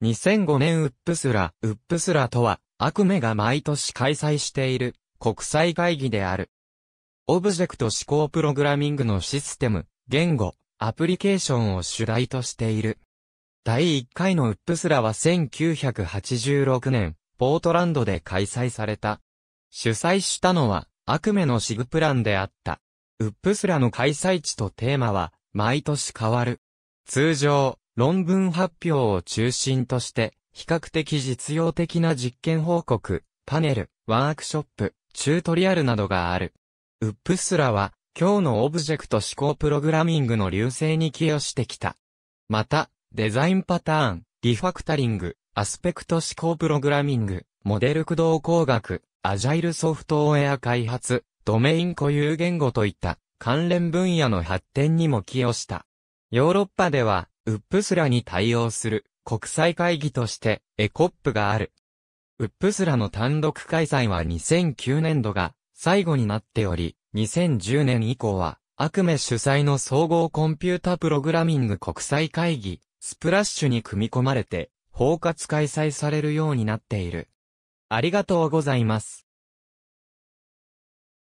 2005年ウップスラ、ウップスラとは、アクメが毎年開催している、国際会議である。オブジェクト思考プログラミングのシステム、言語、アプリケーションを主題としている。第1回のウップスラは1986年、ポートランドで開催された。主催したのは、アクメのシグプランであった。ウップスラの開催地とテーマは、毎年変わる。通常、論文発表を中心として、比較的実用的な実験報告、パネル、ワークショップ、チュートリアルなどがある。ウップスラは、今日のオブジェクト思考プログラミングの流星に寄与してきた。また、デザインパターン、リファクタリング、アスペクト思考プログラミング、モデル駆動工学、アジャイルソフトウェア開発、ドメイン固有言語といった関連分野の発展にも寄与した。ヨーロッパではウップスラに対応する国際会議としてエコップがある。ウップスラの単独開催は2009年度が最後になっており、2010年以降はアクメ主催の総合コンピュータプログラミング国際会議スプラッシュに組み込まれて包括開催されるようになっている。ありがとうございます。